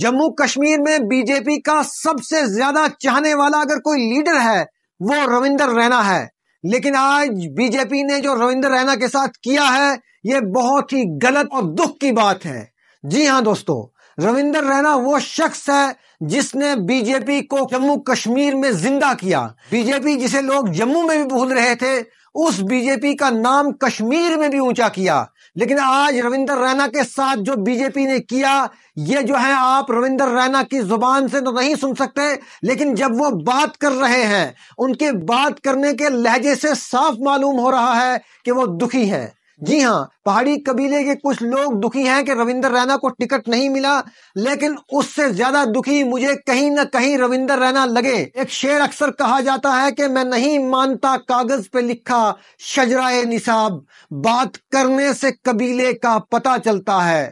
जम्मू कश्मीर में बीजेपी का सबसे ज्यादा चाहने वाला अगर कोई लीडर है वो रविंदर रैना है लेकिन आज बीजेपी ने जो रविंदर रैना के साथ किया है ये बहुत ही गलत और दुख की बात है जी हाँ दोस्तों रविंदर रैना वो शख्स है जिसने बीजेपी को जम्मू कश्मीर में जिंदा किया बीजेपी जिसे लोग जम्मू में भी भूल रहे थे उस बीजेपी का नाम कश्मीर में भी ऊंचा किया लेकिन आज रविंदर रैना के साथ जो बीजेपी ने किया ये जो है आप रविंदर रैना की जुबान से तो नहीं सुन सकते लेकिन जब वो बात कर रहे हैं उनके बात करने के लहजे से साफ मालूम हो रहा है कि वो दुखी है जी हाँ पहाड़ी कबीले के कुछ लोग दुखी हैं कि रविंदर रैना को टिकट नहीं मिला लेकिन उससे ज्यादा दुखी मुझे कहीं ना कहीं रविंदर रैना लगे एक शेर अक्सर कहा जाता है कि मैं नहीं मानता कागज पे लिखा शजराए निसाब बात करने से कबीले का पता चलता है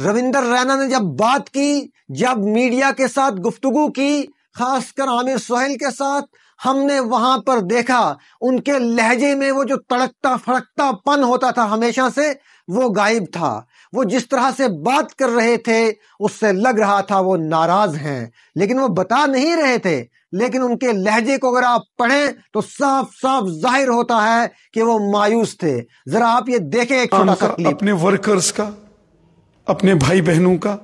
रविंदर रैना ने जब बात की जब मीडिया के साथ गुफ्तगु की खासकर आमिर सोहेल के साथ हमने वहां पर देखा उनके लहजे में वो जो तड़कता फड़कता पन होता था हमेशा से वो गायब था वो जिस तरह से बात कर रहे थे उससे लग रहा था वो नाराज हैं लेकिन वो बता नहीं रहे थे लेकिन उनके लहजे को अगर आप पढ़ें तो साफ साफ जाहिर होता है कि वो मायूस थे जरा आप ये देखें एक छोटा सा अपने वर्कर्स का अपने भाई बहनों का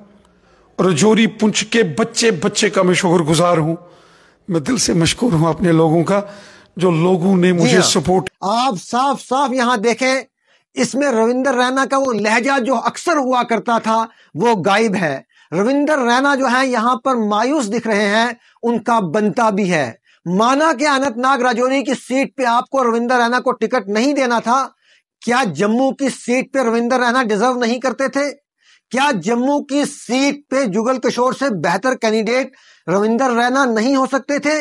और जोरी पुंछ के बच्चे बच्चे का मैं गुजार हूं मैं दिल से मशहूर हूँ अपने लोगों का जो लोगों ने मुझे सपोर्ट हाँ। आप साफ साफ यहाँ देखें इसमें रविंदर रैना का वो लहजा जो अक्सर हुआ करता था वो गायब है रविंदर रैना जो है यहाँ पर मायूस दिख रहे हैं उनका बनता भी है माना कि अनंतनाग राजौरी की सीट पे आपको रविंदर रैना को टिकट नहीं देना था क्या जम्मू की सीट पे रविंदर रैना डिजर्व नहीं करते थे क्या जम्मू की सीट पे जुगल किशोर से बेहतर कैंडिडेट रविंदर रैना नहीं हो सकते थे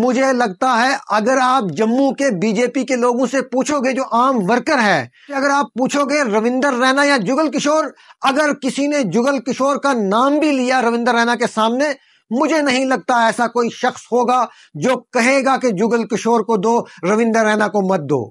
मुझे लगता है अगर आप जम्मू के बीजेपी के लोगों से पूछोगे जो आम वर्कर है अगर आप पूछोगे रविंदर रैना या जुगल किशोर अगर किसी ने जुगल किशोर का नाम भी लिया रविंदर रैना के सामने मुझे नहीं लगता ऐसा कोई शख्स होगा जो कहेगा कि जुगल किशोर को दो रविंदर रैना को मत दो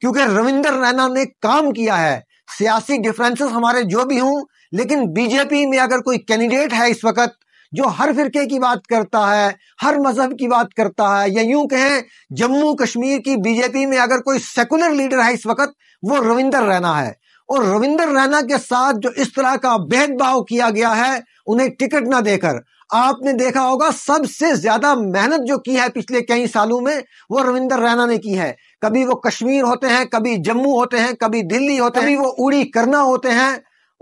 क्योंकि रविंदर रैना ने काम किया है सियासी डिफरेंसेस हमारे जो भी हूं लेकिन बीजेपी में अगर कोई कैंडिडेट है इस वक्त जो हर फिरके की बात करता है हर मजहब की बात करता है या यूं कहें जम्मू कश्मीर की बीजेपी में अगर कोई सेकुलर लीडर है इस वक्त वो रविंदर रैना है और रविंदर रैना के साथ जो इस तरह का भेदभाव किया गया है उन्हें टिकट ना देकर आपने देखा होगा सबसे ज्यादा मेहनत जो की है पिछले कई सालों में वो रविंदर रैना ने की है कभी वो कश्मीर होते हैं कभी जम्मू होते हैं कभी दिल्ली होते हैं कभी वो उड़ी करना होते हैं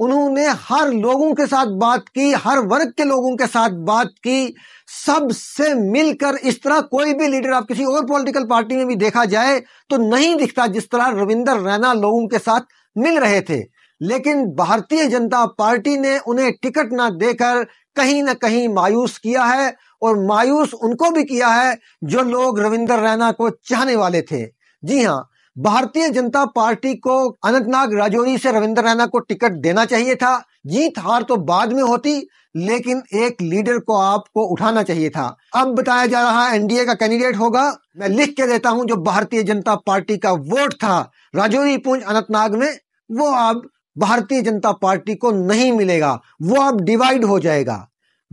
उन्होंने हर लोगों के साथ बात की हर वर्ग के लोगों के साथ बात की सबसे मिलकर इस तरह कोई भी लीडर आप किसी और पॉलिटिकल पार्टी में भी देखा जाए तो नहीं दिखता जिस तरह रविंदर रैना लोगों के साथ मिल रहे थे लेकिन भारतीय जनता पार्टी ने उन्हें टिकट ना देकर कहीं ना कहीं मायूस किया है और मायूस उनको भी किया है जो लोग रविंदर रैना को चाहने वाले थे जी हाँ भारतीय जनता पार्टी को अनंतनाग राजौरी से रविंद्र रैना को टिकट देना चाहिए था जीत हार तो बाद में होती लेकिन एक लीडर को आपको उठाना चाहिए था अब बताया जा रहा है एनडीए का कैंडिडेट होगा मैं लिख के देता हूं जो भारतीय जनता पार्टी का वोट था राजौरी पूंज अनंतनाग में वो अब भारतीय जनता पार्टी को नहीं मिलेगा वो अब डिवाइड हो जाएगा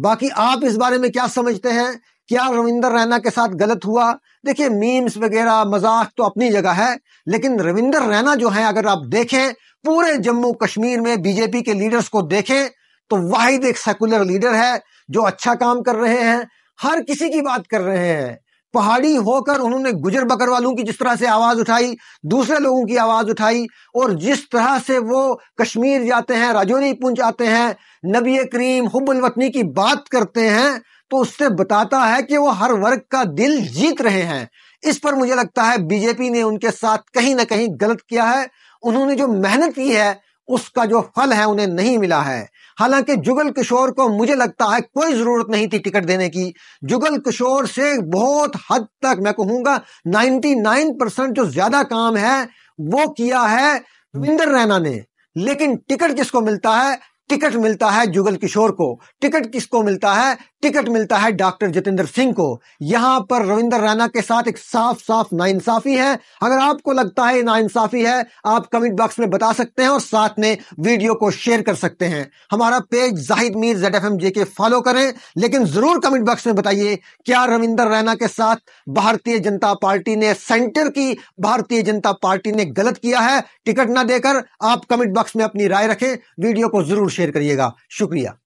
बाकी आप इस बारे में क्या समझते हैं क्या रविंदर रैना के साथ गलत हुआ देखिए मीम्स वगैरह मजाक तो अपनी जगह है लेकिन रविंदर रैना जो है अगर आप देखें पूरे जम्मू कश्मीर में बीजेपी के लीडर्स को देखें तो वाहिद एक सेकुलर लीडर है जो अच्छा काम कर रहे हैं हर किसी की बात कर रहे हैं पहाड़ी होकर उन्होंने गुजर बकर वालों की जिस तरह से आवाज उठाई दूसरे लोगों की आवाज उठाई और जिस तरह से वो कश्मीर जाते हैं राजौरी पूंज आते हैं नबी करीम हुबुल वतनी की बात करते हैं तो उससे बताता है कि वो हर वर्ग का दिल जीत रहे हैं इस पर मुझे लगता है बीजेपी ने उनके साथ कहीं ना कहीं गलत किया है उन्होंने जो मेहनत की है उसका जो फल है उन्हें नहीं मिला है हालांकि जुगल किशोर को मुझे लगता है कोई जरूरत नहीं थी टिकट देने की जुगल किशोर से बहुत हद तक मैं कहूंगा 99 परसेंट जो ज्यादा काम है वो किया है रविंदर रैना ने लेकिन टिकट किसको मिलता है टिकट मिलता है जुगल किशोर को टिकट किसको मिलता है टिकट मिलता है डॉक्टर जितेंद्र सिंह को यहां पर रविंदर राणा के साथ एक साफ साफ नाइंसाफी है अगर आपको लगता है नाइंसाफी है आप कमेंट बॉक्स में बता सकते हैं और साथ में वीडियो को शेयर कर सकते हैं हमारा page Zahid Mir Z F M J K follow करें लेकिन जरूर कमेंट बॉक्स में बताइए क्या रविंदर रैना के साथ भारतीय जनता पार्टी ने सेंटर की भारतीय जनता पार्टी ने गलत किया है टिकट ना देकर आप कमेंट बॉक्स में अपनी राय रखें वीडियो को जरूर शेयर करिएगा शुक्रिया